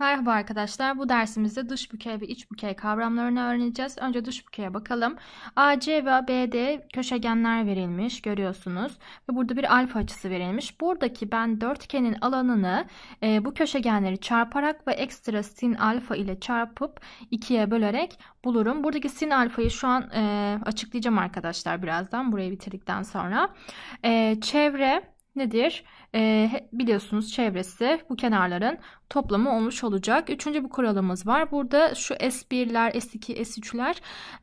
Merhaba arkadaşlar. Bu dersimizde dış bükey ve iç bükey kavramlarını öğreneceğiz. Önce dış bükeye bakalım. AC ve BD köşegenler verilmiş görüyorsunuz. Ve burada bir alfa açısı verilmiş. Buradaki ben dörtgenin alanını e, bu köşegenleri çarparak ve ekstra sin alfa ile çarpıp ikiye bölerek bulurum. Buradaki sin alfayı şu an e, açıklayacağım arkadaşlar birazdan. Burayı bitirdikten sonra. E, çevre nedir? e, biliyorsunuz çevresi bu kenarların toplamı olmuş olacak. Üçüncü bir kuralımız var. Burada şu S1'ler, S2, S3'ler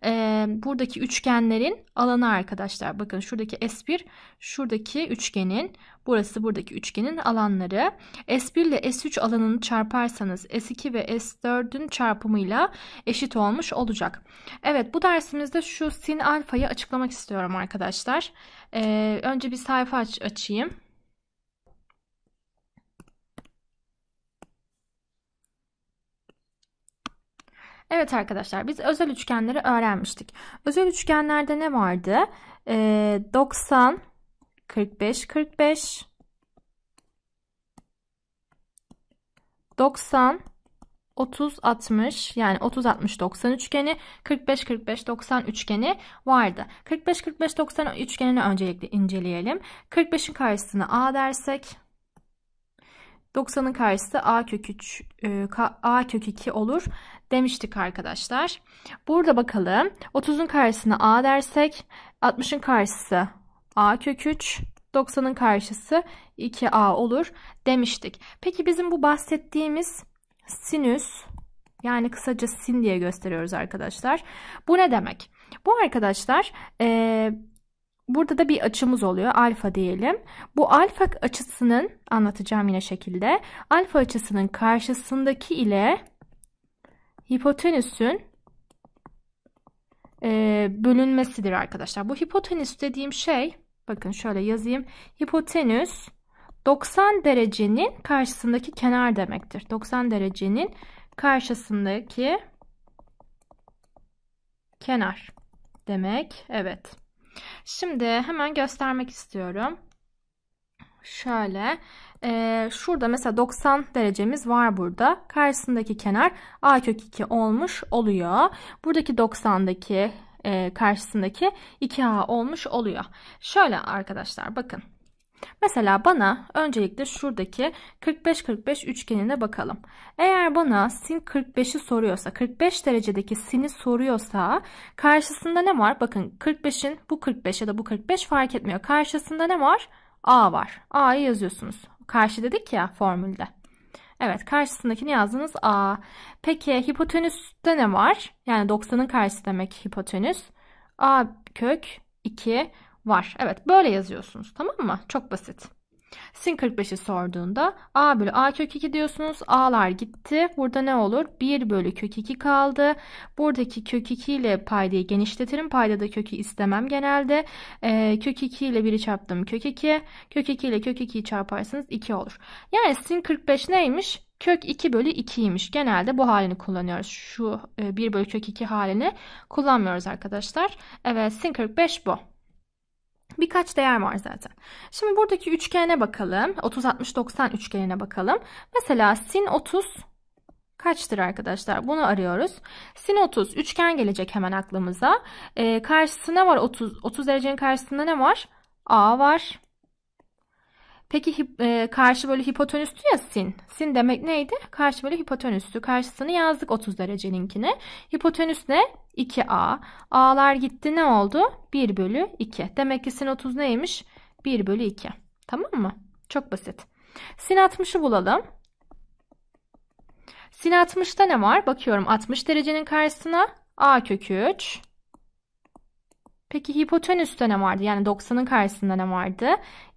e, buradaki üçgenlerin alanı arkadaşlar. Bakın şuradaki S1, şuradaki üçgenin, burası buradaki üçgenin alanları. S1 ile S3 alanını çarparsanız S2 ve S4'ün çarpımıyla eşit olmuş olacak. Evet bu dersimizde şu sin alfayı açıklamak istiyorum arkadaşlar. E, önce bir sayfa aç açayım. Evet arkadaşlar biz özel üçgenleri öğrenmiştik. Özel üçgenlerde ne vardı? Ee, 90, 45, 45, 90, 30 60 yani 30 60 90 üçgeni 45 45 90 üçgeni vardı. 45 45 90 üçgenini öncelikle inceleyelim. 45'in karşısına a dersek 90'ın karşısı a kök 3 e, a kök 2 olur demiştik arkadaşlar. Burada bakalım 30'un karşısına a dersek 60'ın karşısı a kök 3 90'ın karşısı 2a olur demiştik. Peki bizim bu bahsettiğimiz sinüs yani kısaca sin diye gösteriyoruz arkadaşlar. Bu ne demek? Bu arkadaşlar e, burada da bir açımız oluyor alfa diyelim. Bu alfa açısının anlatacağım yine şekilde alfa açısının karşısındaki ile hipotenüsün e, bölünmesidir arkadaşlar. Bu hipotenüs dediğim şey bakın şöyle yazayım. Hipotenüs 90 derecenin karşısındaki kenar demektir. 90 derecenin karşısındaki kenar demek. Evet. Şimdi hemen göstermek istiyorum. Şöyle e, şurada mesela 90 derecemiz var burada. Karşısındaki kenar A kök 2 olmuş oluyor. Buradaki 90'daki e, karşısındaki 2A olmuş oluyor. Şöyle arkadaşlar bakın. Mesela bana öncelikle şuradaki 45-45 üçgenine bakalım. Eğer bana sin 45'i soruyorsa, 45 derecedeki sin'i soruyorsa karşısında ne var? Bakın 45'in bu 45 ya da bu 45 fark etmiyor. Karşısında ne var? A var. A'yı yazıyorsunuz. Karşı dedik ya formülde. Evet karşısındakini yazdınız A. Peki hipotenüste ne var? Yani 90'ın karşısı demek hipotenüs. A kök 2 var. Evet böyle yazıyorsunuz tamam mı? Çok basit. Sin 45'i sorduğunda a bölü a kök 2 diyorsunuz. A'lar gitti. Burada ne olur? 1 bölü kök 2 kaldı. Buradaki kök 2 ile paydayı genişletirim. Paydada kökü istemem genelde. E, kök 2 ile 1'i çarptım kök 2. Kök 2 ile kök 2'yi çarparsanız 2 olur. Yani sin 45 neymiş? kök 2 bölü 2'ymiş. Genelde bu halini kullanıyoruz. Şu 1 e, bölü kök 2 halini kullanmıyoruz arkadaşlar. Evet sin 45 bu. Birkaç değer var zaten. Şimdi buradaki üçgene bakalım. 30-60-90 üçgenine bakalım. Mesela sin 30 kaçtır arkadaşlar? Bunu arıyoruz. Sin 30 üçgen gelecek hemen aklımıza. Ee, karşısına var 30. 30 derecenin karşısında ne var? A var. Peki e, karşı bölü hipotenüstü ya sin. Sin demek neydi? Karşı bölü hipotenüstü. Karşısını yazdık 30 dereceninkine. Hipotenüs ne? 2A. A'lar gitti ne oldu? 1 bölü 2. Demek ki sin 30 neymiş? 1 bölü 2. Tamam mı? Çok basit. Sin 60'ı bulalım. Sin 60'ta ne var? Bakıyorum 60 derecenin karşısına A kök 3. Peki hipotenüste ne vardı? Yani 90'ın karşısında ne vardı?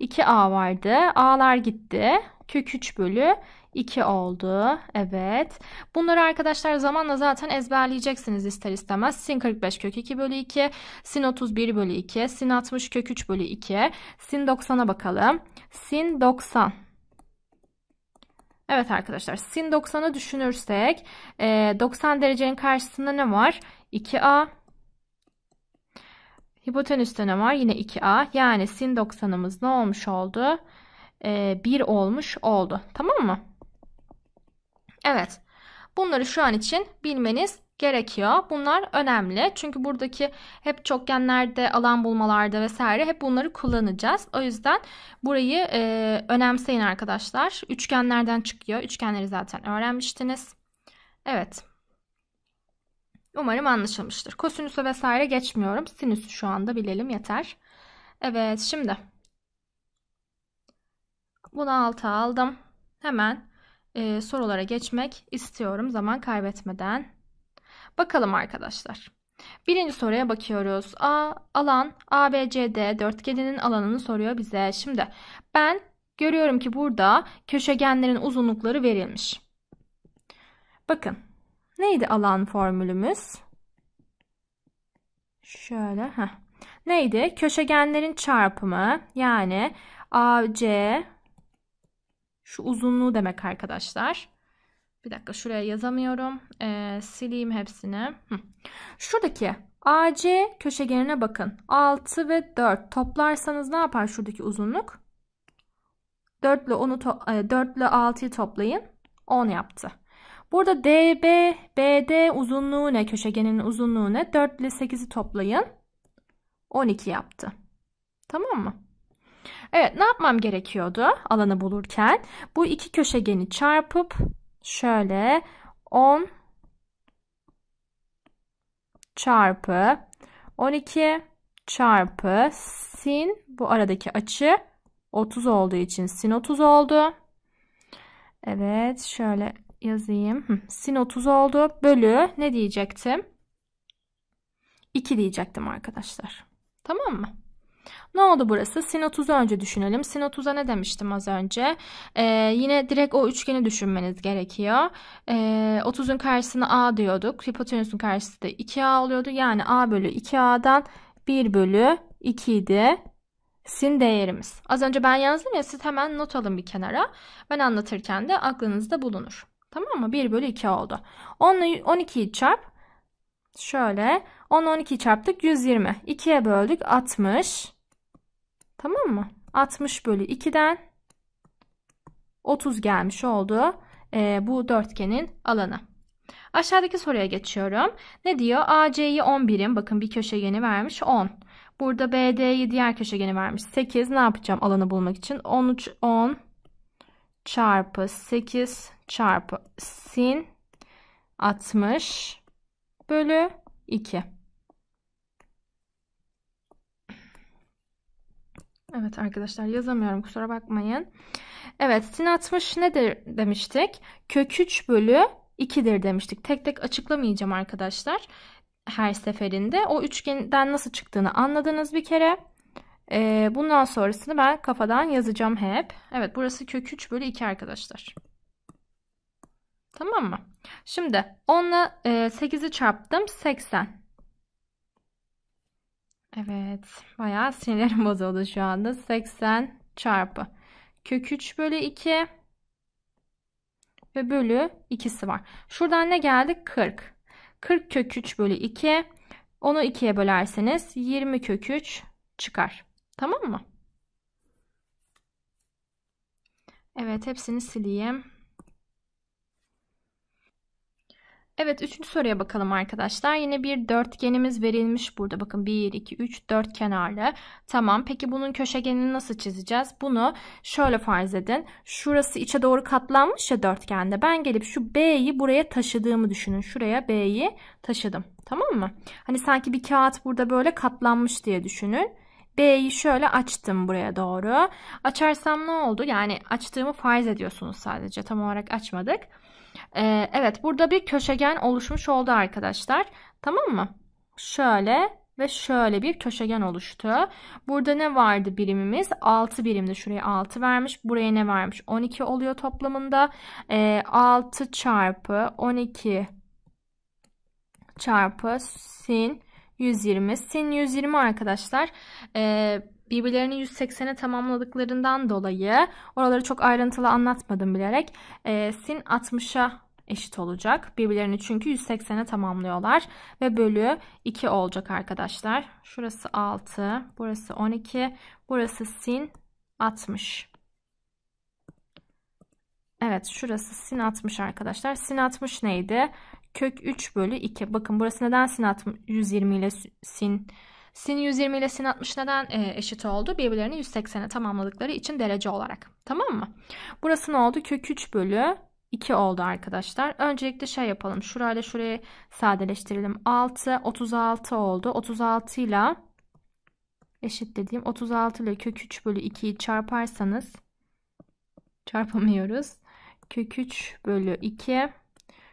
2A vardı. A'lar gitti. Kök 3 bölü 2 oldu. Evet. Bunları arkadaşlar zamanla zaten ezberleyeceksiniz ister istemez. Sin 45 kök 2 bölü 2. Sin 31 bölü 2. Sin 60 kök 3 bölü 2. Sin 90'a bakalım. Sin 90. Evet arkadaşlar sin 90'ı düşünürsek 90 derecenin karşısında ne var? 2A Hipotenüste ne var? Yine 2A. Yani sin 90'ımız ne olmuş oldu? Ee, 1 olmuş oldu. Tamam mı? Evet. Bunları şu an için bilmeniz gerekiyor. Bunlar önemli. Çünkü buradaki hep çokgenlerde, alan bulmalarda vesaire hep bunları kullanacağız. O yüzden burayı e, önemseyin arkadaşlar. Üçgenlerden çıkıyor. Üçgenleri zaten öğrenmiştiniz. Evet. Umarım anlaşılmıştır. Kosinüse vesaire geçmiyorum. Sinüsü şu anda bilelim yeter. Evet şimdi. Bunu alta aldım. Hemen e, sorulara geçmek istiyorum zaman kaybetmeden. Bakalım arkadaşlar. Birinci soruya bakıyoruz. A alan ABCD dörtgeninin alanını soruyor bize. Şimdi ben görüyorum ki burada köşegenlerin uzunlukları verilmiş. Bakın Neydi alan formülümüz? Şöyle. Heh. Neydi? Köşegenlerin çarpımı yani AC şu uzunluğu demek arkadaşlar. Bir dakika şuraya yazamıyorum. Ee, sileyim hepsini. Hı. Şuradaki AC köşegenine bakın. 6 ve 4 toplarsanız ne yapar şuradaki uzunluk? 4 ile, onu to 4 e, 6'yı toplayın. 10 yaptı. Burada DB, BD uzunluğu ne? Köşegenin uzunluğu ne? 4 ile 8'i toplayın. 12 yaptı. Tamam mı? Evet ne yapmam gerekiyordu alanı bulurken? Bu iki köşegeni çarpıp şöyle 10 çarpı 12 çarpı sin bu aradaki açı 30 olduğu için sin 30 oldu. Evet şöyle yazayım. Sin 30 oldu. Bölü ne diyecektim? 2 diyecektim arkadaşlar. Tamam mı? Ne oldu burası? Sin 30'u önce düşünelim. Sin 30'a ne demiştim az önce? Ee, yine direkt o üçgeni düşünmeniz gerekiyor. Ee, 30'un karşısına A diyorduk. Hipotenüsün karşısı da 2A oluyordu. Yani A bölü 2A'dan 1 bölü 2 idi sin değerimiz. Az önce ben yazdım ya siz hemen not alın bir kenara. Ben anlatırken de aklınızda bulunur. Tamam mı? 1 bölü 2 oldu. 10 12'yi çarp. Şöyle 10 12 çarptık 120. 2'ye böldük 60. Tamam mı? 60 bölü 2'den 30 gelmiş oldu e, bu dörtgenin alanı. Aşağıdaki soruya geçiyorum. Ne diyor? AC'yi 10 birim. Bakın bir köşegeni vermiş 10. Burada BD'yi diğer köşegeni vermiş 8. Ne yapacağım alanı bulmak için? 13 10 çarpı 8 çarpı sin 60 bölü 2. Evet arkadaşlar yazamıyorum kusura bakmayın. Evet sin 60 nedir demiştik? Kök 3 bölü 2'dir demiştik. Tek tek açıklamayacağım arkadaşlar. Her seferinde. O üçgenden nasıl çıktığını anladınız bir kere. Ee, bundan sonrasını ben kafadan yazacağım hep. Evet burası kök 3 bölü 2 arkadaşlar. Tamam mı? Şimdi 10 ile 8'i çarptım 80. Evet bayağı sinirlerim bozuldu şu anda. 80 çarpı kök 3 bölü 2 ve bölü ikisi var. Şuradan ne geldi? 40. 40 kök 3 bölü 2. Onu 2'ye bölerseniz 20 kök 3 çıkar. Tamam mı? Evet hepsini sileyim. Evet üçüncü soruya bakalım arkadaşlar. Yine bir dörtgenimiz verilmiş burada. Bakın 1, 2, 3, 4 kenarlı. Tamam peki bunun köşegenini nasıl çizeceğiz? Bunu şöyle farz edin. Şurası içe doğru katlanmış ya dörtgende. Ben gelip şu B'yi buraya taşıdığımı düşünün. Şuraya B'yi taşıdım. Tamam mı? Hani sanki bir kağıt burada böyle katlanmış diye düşünün. B'yi şöyle açtım buraya doğru. Açarsam ne oldu? Yani açtığımı farz ediyorsunuz sadece. Tam olarak açmadık. Ee, evet burada bir köşegen oluşmuş oldu arkadaşlar. Tamam mı? Şöyle ve şöyle bir köşegen oluştu. Burada ne vardı birimimiz? 6 birimde şuraya 6 vermiş. Buraya ne vermiş? 12 oluyor toplamında. E, ee, 6 çarpı 12 çarpı sin 120. Sin 120 arkadaşlar. E, birbirlerini 180'e tamamladıklarından dolayı oraları çok ayrıntılı anlatmadım bilerek e, sin 60'a eşit olacak. Birbirlerini çünkü 180'e tamamlıyorlar ve bölü 2 olacak arkadaşlar. Şurası 6, burası 12, burası sin 60. Evet şurası sin 60 arkadaşlar. Sin 60 neydi? Kök 3 bölü 2. Bakın burası neden sin 120 ile sin 60? Sin 120 ile sin 60 neden e, eşit oldu? Birbirlerini 180'e tamamladıkları için derece olarak. Tamam mı? Burası ne oldu? Kök 3 bölü 2 oldu arkadaşlar. Öncelikle şey yapalım. Şurayla şurayı sadeleştirelim. 6, 36 oldu. 36 ile eşit dediğim, 36 ile kök 3 bölü 2'yi çarparsanız çarpamıyoruz. Kök 3 bölü 2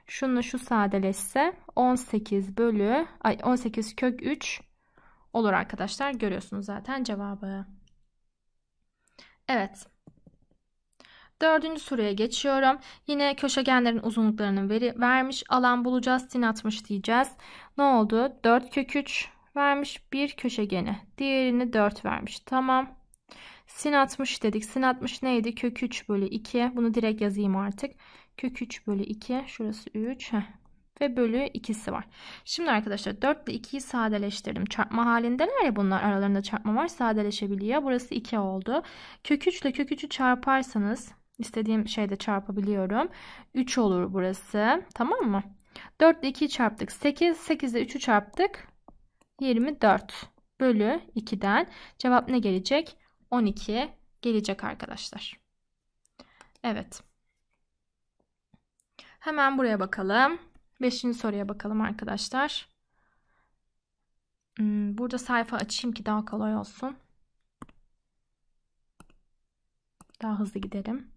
şunu şu sadeleşse 18 bölü ay 18 kök 3 olur arkadaşlar. Görüyorsunuz zaten cevabı. Evet. Dördüncü soruya geçiyorum. Yine köşegenlerin uzunluklarını veri, vermiş. Alan bulacağız. Sin atmış diyeceğiz. Ne oldu? 4 kök 3 vermiş. Bir köşegeni. Diğerini 4 vermiş. Tamam. Sin 60 dedik. Sin 60 neydi? Kök 3 bölü 2. Bunu direkt yazayım artık. Kök 3 bölü 2. Şurası 3. Heh ve bölü 2'si var. Şimdi arkadaşlar 4 ile 2'yi sadeleştirdim. Çarpma halindeler ya bunlar aralarında çarpma var sadeleşebiliyor. Burası 2 oldu. Kök 3 ile kök 3'ü çarparsanız istediğim şeyde çarpabiliyorum. 3 olur burası tamam mı? 4 ile 2'yi çarptık 8. 8 ile 3'ü çarptık 24 bölü 2'den cevap ne gelecek? 12 gelecek arkadaşlar. Evet. Hemen buraya bakalım. Beşinci soruya bakalım arkadaşlar. Hmm, burada sayfa açayım ki daha kolay olsun. Daha hızlı giderim.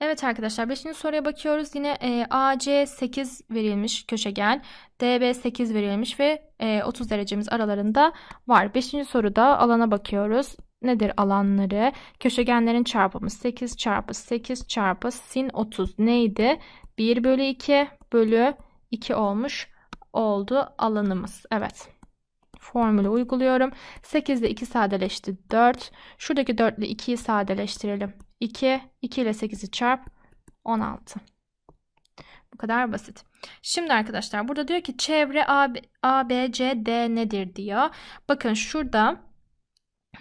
Evet arkadaşlar 5. soruya bakıyoruz. Yine e, AC 8 verilmiş köşegen, DB 8 verilmiş ve e, 30 derecemiz aralarında var. 5. soruda alana bakıyoruz nedir alanları? Köşegenlerin çarpımı 8 çarpı 8 çarpı sin 30 neydi? 1 bölü 2 bölü 2 olmuş oldu alanımız. Evet formülü uyguluyorum. 8 ile 2 sadeleşti 4. Şuradaki 4 ile 2'yi sadeleştirelim. 2, 2 ile 8'i çarp 16. Bu kadar basit. Şimdi arkadaşlar burada diyor ki çevre A, B, C, D nedir diyor. Bakın şurada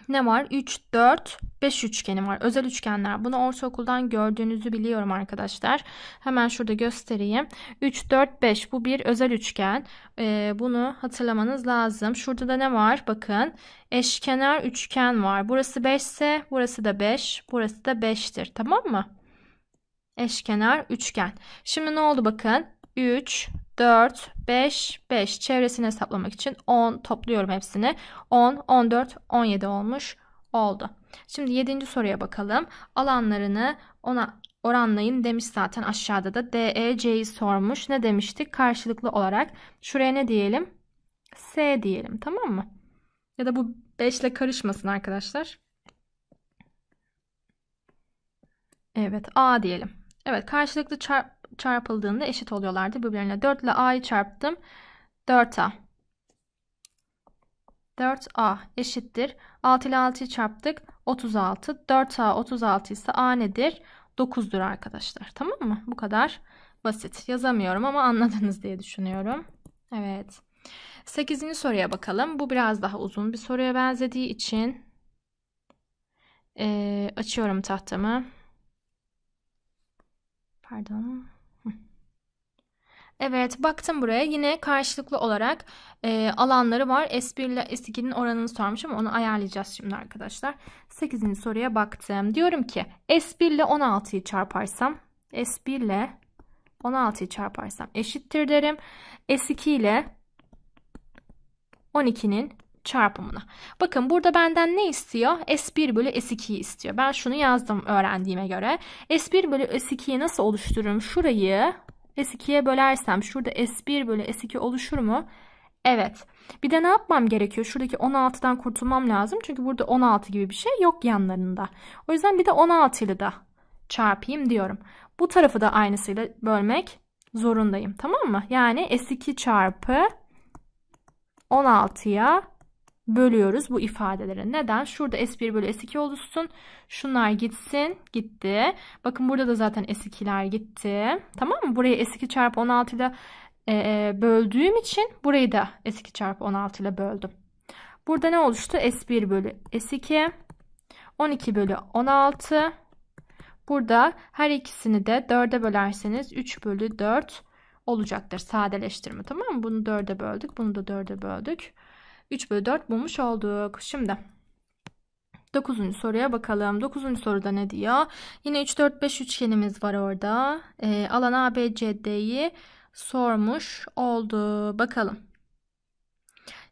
ne var? 3, 4, 5 üçgeni var. Özel üçgenler. Bunu ortaokuldan gördüğünüzü biliyorum arkadaşlar. Hemen şurada göstereyim. 3, 4, 5 bu bir özel üçgen. Ee, bunu hatırlamanız lazım. Şurada da ne var? Bakın eşkenar üçgen var. Burası 5 ise burası da 5. Burası da 5'tir. Tamam mı? Eşkenar üçgen. Şimdi ne oldu bakın? 3, 4, 5, 5 çevresini hesaplamak için 10 topluyorum hepsini. 10, 14, 17 olmuş oldu. Şimdi 7. soruya bakalım. Alanlarını ona oranlayın demiş zaten aşağıda da. DEC'yi sormuş. Ne demiştik? Karşılıklı olarak şuraya ne diyelim? S diyelim tamam mı? Ya da bu 5 ile karışmasın arkadaşlar. Evet A diyelim. Evet karşılıklı çarp çarpıldığında eşit oluyorlardı birbirlerine. 4 ile a'yı çarptım. 4a. 4a eşittir. 6 ile 6'yı çarptık. 36. 4a 36 ise a nedir? 9'dur arkadaşlar. Tamam mı? Bu kadar basit. Yazamıyorum ama anladınız diye düşünüyorum. Evet. 8. soruya bakalım. Bu biraz daha uzun bir soruya benzediği için e, açıyorum tahtamı. Pardon. Evet baktım buraya yine karşılıklı olarak e, alanları var. S1 ile S2'nin oranını sormuşum onu ayarlayacağız şimdi arkadaşlar. 8. soruya baktım. Diyorum ki S1 ile 16'yı çarparsam S1 ile 16'yı çarparsam eşittir derim. S2 ile 12'nin çarpımına. Bakın burada benden ne istiyor? S1 bölü S2'yi istiyor. Ben şunu yazdım öğrendiğime göre. S1 bölü S2'yi nasıl oluştururum? Şurayı S2'ye bölersem şurada S1 bölü S2 oluşur mu? Evet. Bir de ne yapmam gerekiyor? Şuradaki 16'dan kurtulmam lazım. Çünkü burada 16 gibi bir şey yok yanlarında. O yüzden bir de 16 ile de çarpayım diyorum. Bu tarafı da aynısıyla bölmek zorundayım. Tamam mı? Yani S2 çarpı 16'ya bölüyoruz bu ifadeleri. Neden? Şurada S1 bölü S2 oluşsun. Şunlar gitsin. Gitti. Bakın burada da zaten S2'ler gitti. Tamam mı? Burayı S2 çarpı 16 ile e, e, böldüğüm için burayı da S2 çarpı 16 ile böldüm. Burada ne oluştu? S1 bölü S2. 12 bölü 16. Burada her ikisini de 4'e bölerseniz 3 bölü 4 olacaktır. Sadeleştirme tamam mı? Bunu 4'e böldük. Bunu da 4'e böldük. 3 bölü 4 bulmuş olduk. Şimdi 9. soruya bakalım. 9. soruda ne diyor? Yine 3 4 5 üçgenimiz var orada. E, alan ABCD'yi sormuş oldu. Bakalım.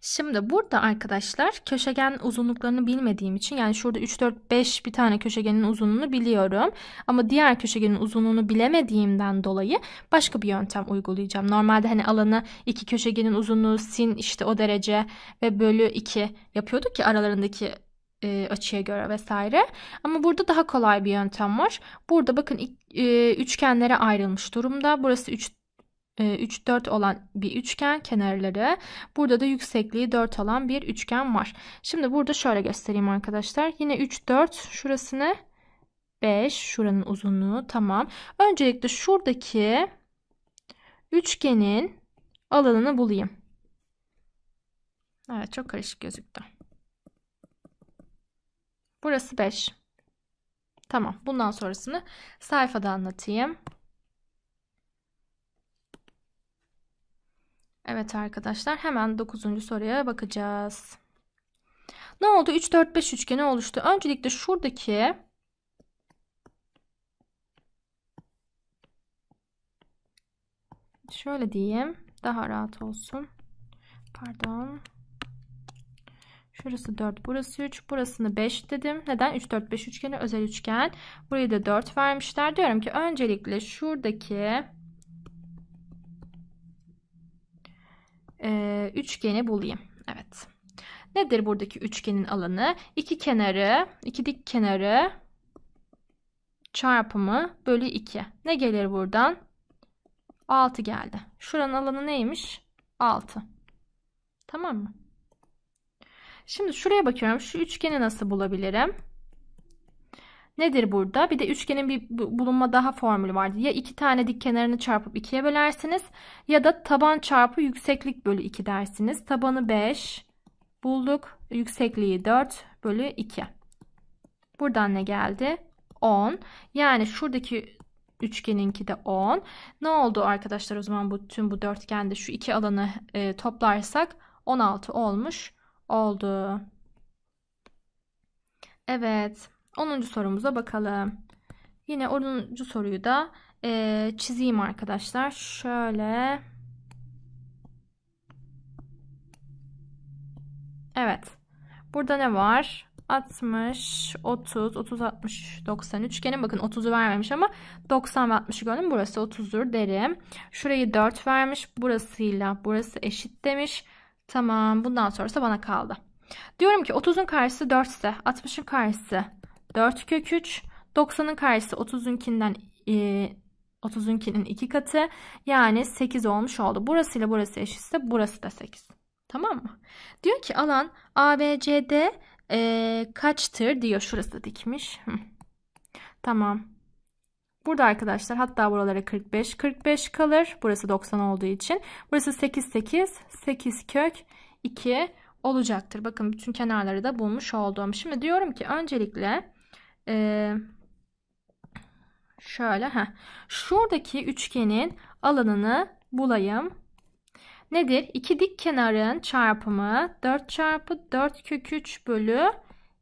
Şimdi burada arkadaşlar köşegen uzunluklarını bilmediğim için yani şurada 3, 4, 5 bir tane köşegenin uzunluğunu biliyorum. Ama diğer köşegenin uzunluğunu bilemediğimden dolayı başka bir yöntem uygulayacağım. Normalde hani alanı iki köşegenin uzunluğu sin işte o derece ve bölü 2 yapıyorduk ki aralarındaki e, açıya göre vesaire. Ama burada daha kolay bir yöntem var. Burada bakın e, üçgenlere ayrılmış durumda. Burası 3 3 ee, 4 olan bir üçgen kenarları. Burada da yüksekliği 4 olan bir üçgen var. Şimdi burada şöyle göstereyim arkadaşlar. Yine 3 4 şurasını 5 şuranın uzunluğu tamam. Öncelikle şuradaki üçgenin alanını bulayım. Evet çok karışık gözüktü. Burası 5. Tamam bundan sonrasını sayfada anlatayım. Evet arkadaşlar hemen 9. soruya bakacağız. Ne oldu? 3 4 5 üçgeni oluştu. Öncelikle şuradaki şöyle diyeyim daha rahat olsun. Pardon. Şurası 4, burası 3, burasını 5 dedim. Neden? 3 4 5 üçgeni özel üçgen. Burayı da 4 vermişler. Diyorum ki öncelikle şuradaki e, üçgeni bulayım. Evet. Nedir buradaki üçgenin alanı? İki kenarı, iki dik kenarı çarpımı bölü 2. Ne gelir buradan? 6 geldi. Şuranın alanı neymiş? 6. Tamam mı? Şimdi şuraya bakıyorum. Şu üçgeni nasıl bulabilirim? Nedir burada? Bir de üçgenin bir bulunma daha formülü vardı. Ya iki tane dik kenarını çarpıp ikiye bölersiniz ya da taban çarpı yükseklik bölü 2 dersiniz. Tabanı 5 bulduk. Yüksekliği 4 bölü 2. Buradan ne geldi? 10. Yani şuradaki üçgeninki de 10. Ne oldu arkadaşlar o zaman bu tüm bu dörtgende şu iki alanı e, toplarsak 16 olmuş oldu. Evet. 10. sorumuza bakalım. Yine 10. soruyu da e, çizeyim arkadaşlar. Şöyle. Evet. Burada ne var? 60, 30, 30, 60, 90 üçgenin bakın 30'u vermemiş ama 90 ve 60'ı gördüm. Burası 30'dur derim. Şurayı 4 vermiş. Burasıyla burası eşit demiş. Tamam bundan sonrası bana kaldı. Diyorum ki 30'un karşısı 4 ise 60'ın karşısı 4 kök 3. 90'ın karşısı 30'unkinden e, 30'unkinin 2 katı. Yani 8 olmuş oldu. Burası ile burası eşitse burası da 8. Tamam mı? Diyor ki alan ABCD e, kaçtır diyor. Şurası dikmiş. Hı. Tamam. Burada arkadaşlar hatta buralara 45 45 kalır. Burası 90 olduğu için. Burası 8 8 8 kök 2 olacaktır. Bakın bütün kenarları da bulmuş oldum. Şimdi diyorum ki öncelikle e, şöyle ha şuradaki üçgenin alanını bulayım. Nedir? İki dik kenarın çarpımı 4 çarpı 4 kök 3 bölü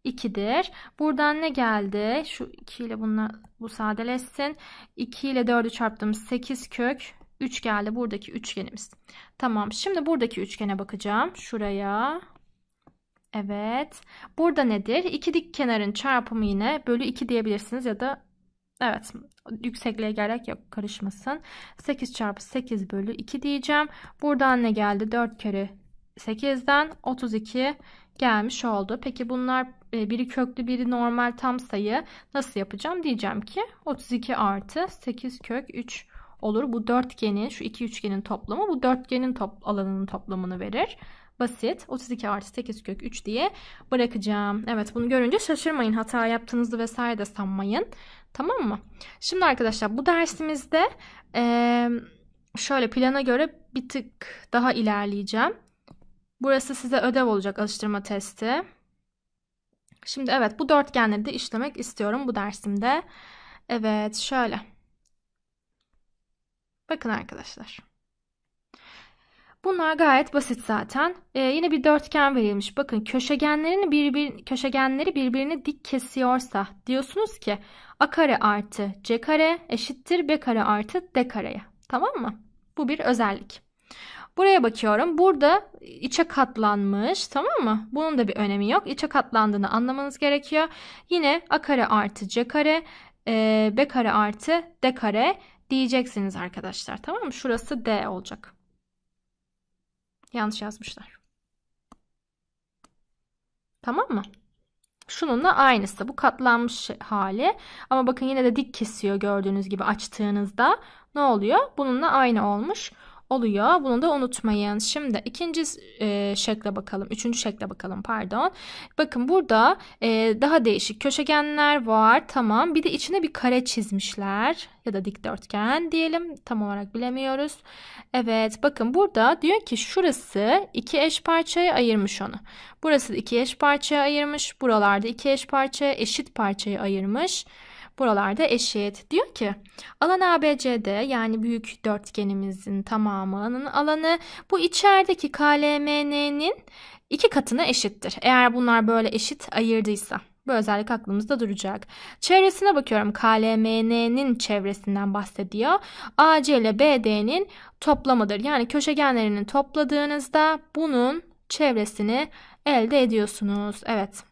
2'dir. Buradan ne geldi? Şu 2 ile bunlar, bu sadeleşsin. 2 ile 4'ü çarptığımız 8 kök 3 geldi buradaki üçgenimiz. Tamam şimdi buradaki üçgene bakacağım. Şuraya Evet. Burada nedir? İki dik kenarın çarpımı yine bölü 2 diyebilirsiniz ya da evet yüksekliğe gerek yok karışmasın. 8 çarpı 8 bölü 2 diyeceğim. Buradan ne geldi? 4 kere 8'den 32 gelmiş oldu. Peki bunlar e, biri köklü biri normal tam sayı nasıl yapacağım? Diyeceğim ki 32 artı 8 kök 3 olur. Bu dörtgenin şu iki üçgenin toplamı bu dörtgenin top, alanının toplamını verir basit. 32 artı 8 kök 3 diye bırakacağım. Evet bunu görünce şaşırmayın. Hata yaptığınızı vesaire de sanmayın. Tamam mı? Şimdi arkadaşlar bu dersimizde şöyle plana göre bir tık daha ilerleyeceğim. Burası size ödev olacak alıştırma testi. Şimdi evet bu dörtgenleri de işlemek istiyorum bu dersimde. Evet şöyle. Bakın arkadaşlar. Bunlar gayet basit zaten. Ee, yine bir dörtgen verilmiş. Bakın köşegenlerini birbir, köşegenleri birbirini dik kesiyorsa diyorsunuz ki a kare artı c kare eşittir b kare artı d kareye. Tamam mı? Bu bir özellik. Buraya bakıyorum. Burada içe katlanmış tamam mı? Bunun da bir önemi yok. İçe katlandığını anlamanız gerekiyor. Yine a kare artı c kare e, b kare artı d kare diyeceksiniz arkadaşlar. Tamam mı? Şurası d olacak. Yanlış yazmışlar. Tamam mı? Şunun da aynısı. Bu katlanmış hali. Ama bakın yine de dik kesiyor gördüğünüz gibi açtığınızda. Ne oluyor? Bununla aynı olmuş oluyor. Bunu da unutmayın. Şimdi ikinci e, şekle bakalım. Üçüncü şekle bakalım pardon. Bakın burada e, daha değişik köşegenler var. Tamam. Bir de içine bir kare çizmişler. Ya da dikdörtgen diyelim. Tam olarak bilemiyoruz. Evet bakın burada diyor ki şurası iki eş parçaya ayırmış onu. Burası iki eş parçaya ayırmış. Buralarda iki eş parçaya eşit parçaya ayırmış. Buralarda eşit. Diyor ki alan ABCD yani büyük dörtgenimizin tamamının alanı bu içerideki KLMN'nin iki katına eşittir. Eğer bunlar böyle eşit ayırdıysa. Bu özellik aklımızda duracak. Çevresine bakıyorum. KLMN'nin çevresinden bahsediyor. AC ile BD'nin toplamıdır. Yani köşegenlerini topladığınızda bunun çevresini elde ediyorsunuz. Evet.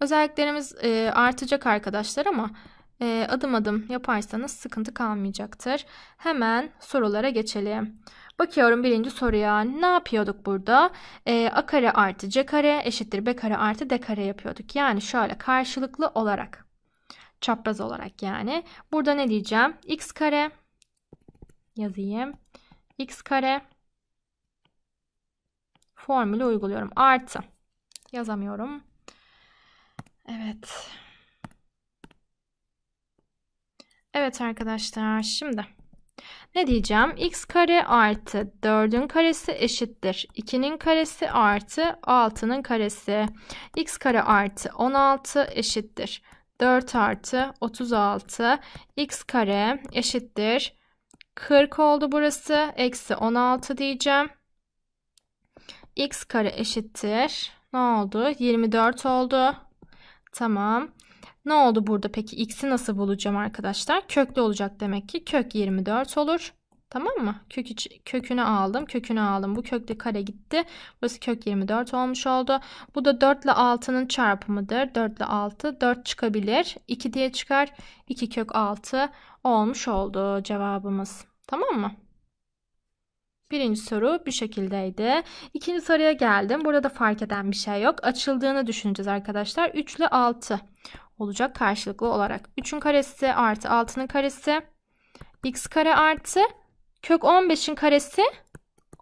Özelliklerimiz e, artacak arkadaşlar ama e, adım adım yaparsanız sıkıntı kalmayacaktır. Hemen sorulara geçelim. Bakıyorum birinci soruya ne yapıyorduk burada? E, a kare artı c kare eşittir b kare artı d kare yapıyorduk. Yani şöyle karşılıklı olarak çapraz olarak yani. Burada ne diyeceğim? x kare yazayım. x kare formülü uyguluyorum. Artı yazamıyorum. Evet. Evet arkadaşlar şimdi ne diyeceğim? x kare artı 4'ün karesi eşittir. 2'nin karesi artı 6'nın karesi. x kare artı 16 eşittir. 4 artı 36 x kare eşittir. 40 oldu burası. Eksi 16 diyeceğim. x kare eşittir. Ne oldu? 24 oldu. Tamam. Ne oldu burada peki? X'i nasıl bulacağım arkadaşlar? Köklü olacak demek ki. Kök 24 olur. Tamam mı? Kök içi, kökünü aldım. Kökünü aldım. Bu köklü kare gitti. Burası kök 24 olmuş oldu. Bu da 4 ile 6'nın çarpımıdır. 4 ile 6. 4 çıkabilir. 2 diye çıkar. 2 kök 6 olmuş oldu cevabımız. Tamam mı? Birinci soru bu şekildeydi. İkinci soruya geldim. Burada da fark eden bir şey yok. Açıldığını düşüneceğiz arkadaşlar. 3 ile 6 olacak karşılıklı olarak. 3'ün karesi artı 6'nın karesi. x kare artı kök 15'in karesi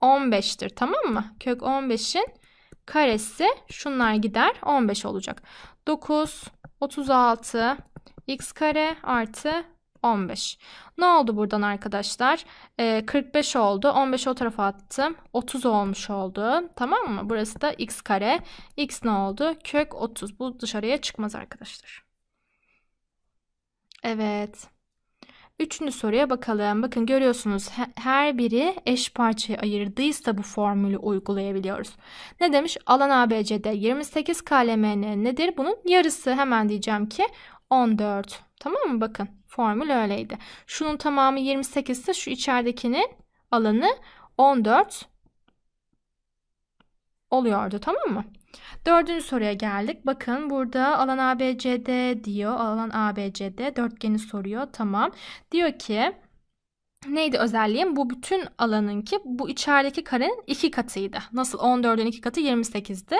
15'tir tamam mı? Kök 15'in karesi şunlar gider 15 olacak. 9, 36, x kare artı 15. Ne oldu buradan arkadaşlar? E, ee, 45 oldu. 15 o tarafa attım. 30 olmuş oldu. Tamam mı? Burası da x kare. x ne oldu? Kök 30. Bu dışarıya çıkmaz arkadaşlar. Evet. Üçüncü soruya bakalım. Bakın görüyorsunuz her biri eş parçayı ayırdıysa bu formülü uygulayabiliyoruz. Ne demiş? Alan ABC'de 28 KLMN nedir? Bunun yarısı hemen diyeceğim ki 14. Tamam mı? Bakın. Formül öyleydi. Şunun tamamı 28 ise şu içeridekinin alanı 14 oluyordu tamam mı? Dördüncü soruya geldik. Bakın burada alan ABCD diyor. Alan ABCD dörtgeni soruyor. Tamam. Diyor ki neydi özelliğim? Bu bütün alanın ki, bu içerideki karenin iki katıydı. Nasıl 14'ün iki katı 28'di.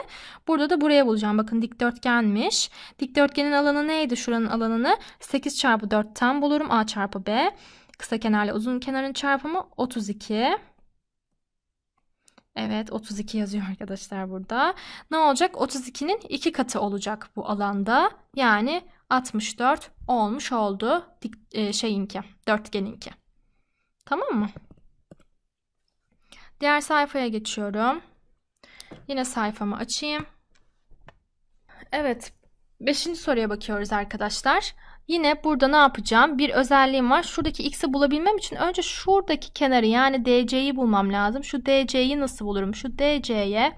Burada da buraya bulacağım. Bakın dikdörtgenmiş. Dikdörtgenin alanı neydi? Şuranın alanını 8 çarpı 4'ten bulurum. A çarpı B. Kısa kenarla uzun kenarın çarpımı 32. Evet 32 yazıyor arkadaşlar burada. Ne olacak? 32'nin iki katı olacak bu alanda. Yani 64 olmuş oldu dik, e, şeyinki, dörtgeninki. Tamam mı? Diğer sayfaya geçiyorum. Yine sayfamı açayım. Evet. Beşinci soruya bakıyoruz arkadaşlar. Yine burada ne yapacağım? Bir özelliğim var. Şuradaki x'i bulabilmem için önce şuradaki kenarı yani dc'yi bulmam lazım. Şu dc'yi nasıl bulurum? Şu dc'ye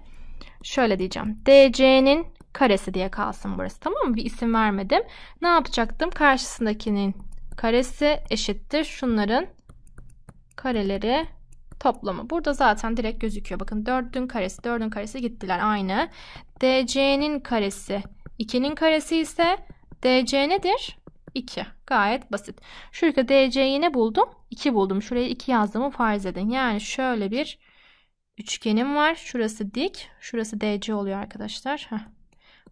şöyle diyeceğim. dc'nin karesi diye kalsın burası. Tamam mı? Bir isim vermedim. Ne yapacaktım? Karşısındakinin karesi eşittir şunların kareleri toplamı. Burada zaten direkt gözüküyor. Bakın 4'ün karesi 4'ün karesi gittiler aynı. DC'nin karesi 2'nin karesi ise DC nedir? 2. Gayet basit. Şurada DC'yi ne buldum? 2 buldum. Şuraya 2 yazdığımı farz edin. Yani şöyle bir üçgenim var. Şurası dik. Şurası DC oluyor arkadaşlar. Heh.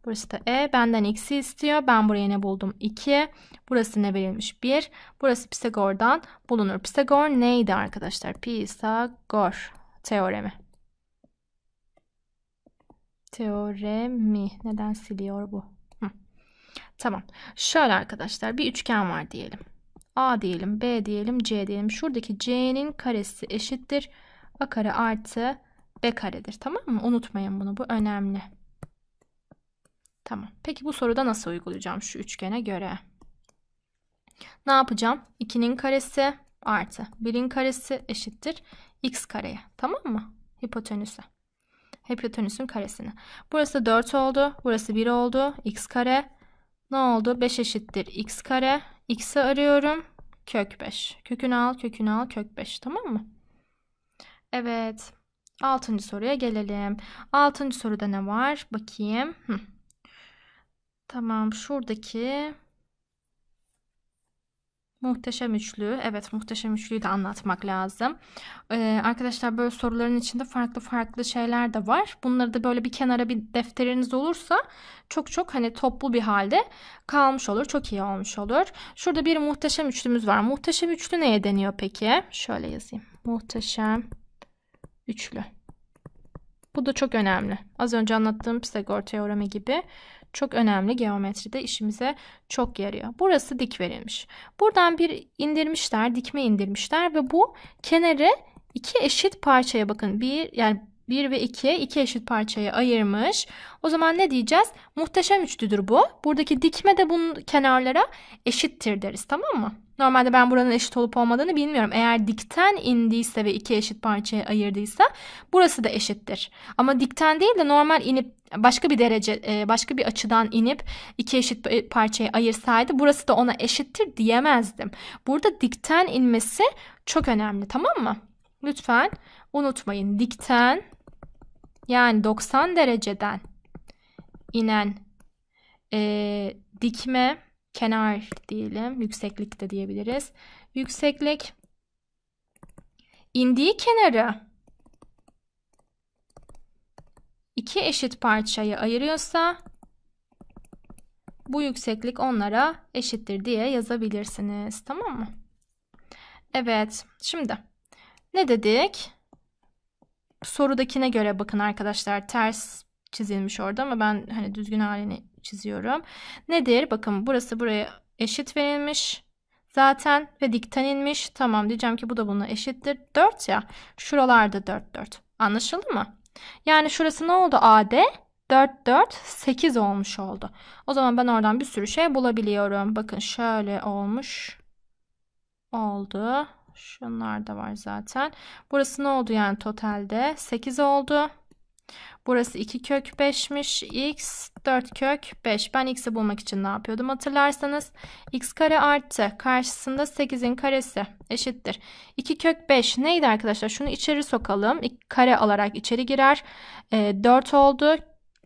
Burası da E. Benden x'i istiyor. Ben buraya ne buldum? 2. Burası ne verilmiş? 1. Burası Pisagor'dan bulunur. Pisagor neydi arkadaşlar? Pisagor teoremi. Teoremi. Neden siliyor bu? Hı. Tamam. Şöyle arkadaşlar bir üçgen var diyelim. A diyelim, B diyelim, C diyelim. Şuradaki C'nin karesi eşittir. A kare artı B karedir. Tamam mı? Unutmayın bunu. Bu önemli. Tamam. Peki bu soruda nasıl uygulayacağım şu üçgene göre? Ne yapacağım? 2'nin karesi artı 1'in karesi eşittir x kareye. Tamam mı? Hipotenüse. Hipotenüsün karesini. Burası 4 oldu. Burası 1 oldu. x kare. Ne oldu? 5 eşittir x kare. x'i arıyorum. Kök 5. Kökünü al, kökünü al, kök 5. Tamam mı? Evet. Altıncı soruya gelelim. Altıncı soruda ne var? Bakayım. Hı. Tamam şuradaki Muhteşem üçlü. Evet muhteşem üçlüyü de anlatmak lazım. Ee, arkadaşlar böyle soruların içinde farklı farklı şeyler de var. Bunları da böyle bir kenara bir defteriniz olursa çok çok hani toplu bir halde kalmış olur. Çok iyi olmuş olur. Şurada bir muhteşem üçlümüz var. Muhteşem üçlü neye deniyor peki? Şöyle yazayım. Muhteşem üçlü. Bu da çok önemli. Az önce anlattığım Pisagor teoremi gibi çok önemli geometride işimize çok yarıyor. Burası dik verilmiş. Buradan bir indirmişler, dikme indirmişler ve bu kenarı iki eşit parçaya bakın. Bir yani 1 ve 2'ye 2 eşit parçaya ayırmış. O zaman ne diyeceğiz? Muhteşem üçlüdür bu. Buradaki dikme de bunun kenarlara eşittir deriz tamam mı? Normalde ben buranın eşit olup olmadığını bilmiyorum. Eğer dikten indiyse ve iki eşit parçaya ayırdıysa burası da eşittir. Ama dikten değil de normal inip başka bir derece e, başka bir açıdan inip iki eşit e, parçaya ayırsaydı burası da ona eşittir diyemezdim. Burada dikten inmesi çok önemli tamam mı? Lütfen unutmayın dikten yani 90 dereceden inen e, dikme kenar diyelim yükseklik de diyebiliriz. Yükseklik indiği kenarı iki eşit parçaya ayırıyorsa bu yükseklik onlara eşittir diye yazabilirsiniz. Tamam mı? Evet. Şimdi ne dedik? sorudakine göre bakın arkadaşlar ters çizilmiş orada ama ben hani düzgün halini çiziyorum. Nedir? Bakın burası buraya eşit verilmiş. Zaten ve dikten inmiş. Tamam diyeceğim ki bu da bununla eşittir. 4 ya. Şuralarda 4 4. Anlaşıldı mı? Yani şurası ne oldu? AD 4 4 8 olmuş oldu. O zaman ben oradan bir sürü şey bulabiliyorum. Bakın şöyle olmuş. Oldu. Şunlar da var zaten. Burası ne oldu yani totalde? 8 oldu. Burası 2 kök 5'miş. X 4 kök 5. Ben x'i bulmak için ne yapıyordum hatırlarsanız. x kare arttı karşısında 8'in karesi eşittir. 2 kök 5 neydi arkadaşlar? Şunu içeri sokalım. Kare alarak içeri girer. E, ee, 4 oldu.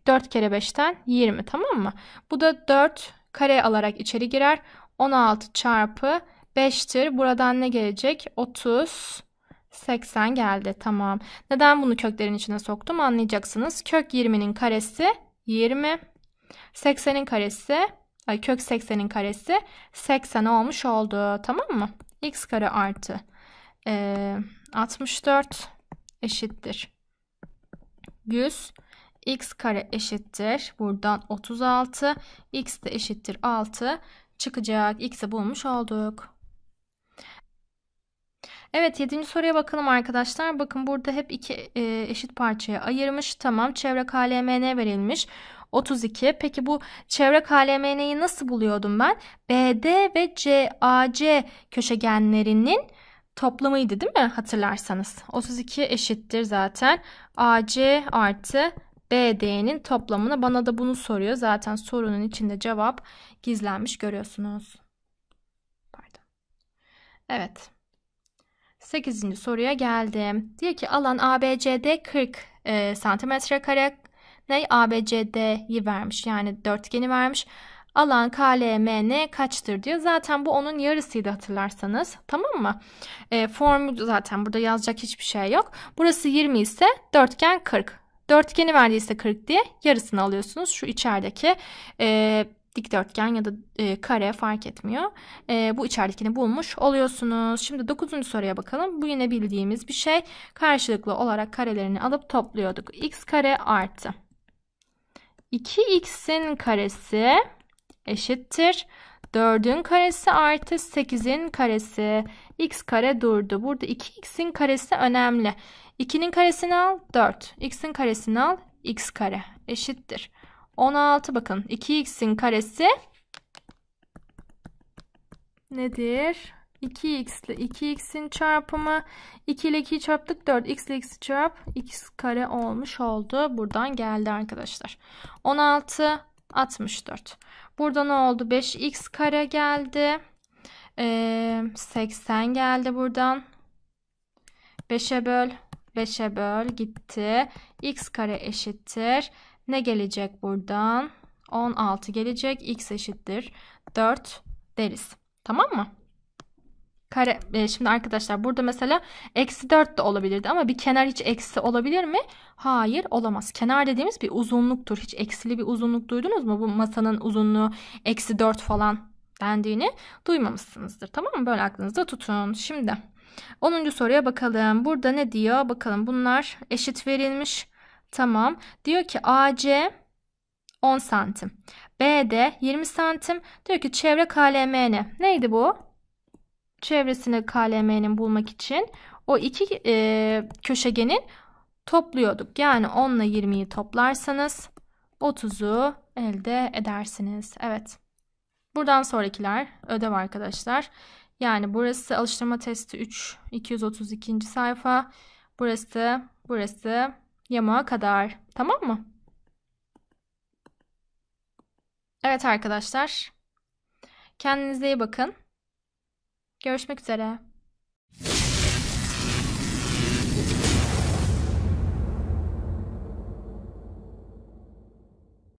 4 kere 5'ten 20 tamam mı? Bu da 4 kare alarak içeri girer. 16 çarpı 5'tir. Buradan ne gelecek? 30. 80 geldi. Tamam. Neden bunu köklerin içine soktum anlayacaksınız. Kök 20'nin karesi 20. 80'in karesi ay kök 80'in karesi 80 olmuş oldu. Tamam mı? x kare artı e, 64 eşittir. 100 x kare eşittir. Buradan 36 x de eşittir 6 çıkacak. x'i bulmuş olduk. Evet yedinci soruya bakalım arkadaşlar. Bakın burada hep iki e, eşit parçaya ayırmış. Tamam çevre KLMN verilmiş. 32. Peki bu çevre KLMN'yi nasıl buluyordum ben? BD ve CAC köşegenlerinin toplamıydı değil mi hatırlarsanız? 32 eşittir zaten. AC artı BD'nin toplamını bana da bunu soruyor. Zaten sorunun içinde cevap gizlenmiş görüyorsunuz. Pardon. Evet. 8. soruya geldim. Diyor ki alan ABCD 40 e, santimetre kare ne ABCD'yi vermiş yani dörtgeni vermiş. Alan KLMN kaçtır diyor. Zaten bu onun yarısıydı hatırlarsanız. Tamam mı? E, formu zaten burada yazacak hiçbir şey yok. Burası 20 ise dörtgen 40. Dörtgeni verdiyse 40 diye yarısını alıyorsunuz. Şu içerideki e, dikdörtgen ya da e, kare fark etmiyor. E, bu içerdikini bulmuş oluyorsunuz. Şimdi dokuzuncu soruya bakalım. Bu yine bildiğimiz bir şey. Karşılıklı olarak karelerini alıp topluyorduk. x kare artı 2x'in karesi eşittir. 4'ün karesi artı 8'in karesi x kare durdu. Burada 2x'in karesi önemli. 2'nin karesini al 4. x'in karesini al x kare eşittir. 16 bakın. 2x'in karesi nedir? 2x ile 2x'in çarpımı 2 ile 2'yi çarptık 4 x ile x çarp x kare olmuş oldu. Buradan geldi arkadaşlar. 16 64. Burada ne oldu? 5x kare geldi. Ee, 80 geldi buradan. 5'e böl 5'e böl gitti. x kare eşittir. Ne gelecek buradan? 16 gelecek. X eşittir 4 deriz. Tamam mı? Kare, e, şimdi arkadaşlar burada mesela eksi 4 de olabilirdi ama bir kenar hiç eksi olabilir mi? Hayır olamaz. Kenar dediğimiz bir uzunluktur. Hiç eksili bir uzunluk duydunuz mu? Bu masanın uzunluğu eksi 4 falan dendiğini duymamışsınızdır. Tamam mı? Böyle aklınızda tutun. Şimdi 10. soruya bakalım. Burada ne diyor? Bakalım bunlar eşit verilmiş. Tamam. Diyor ki AC 10 santim. BD 20 santim. Diyor ki çevre ne? Neydi bu? Çevresini KLMN'in bulmak için o iki e, köşegenin topluyorduk. Yani 10 ile 20'yi toplarsanız 30'u elde edersiniz. Evet. Buradan sonrakiler ödev arkadaşlar. Yani burası alıştırma testi 3 232. sayfa. Burası burası Yamağa kadar. Tamam mı? Evet arkadaşlar. Kendinize iyi bakın. Görüşmek üzere.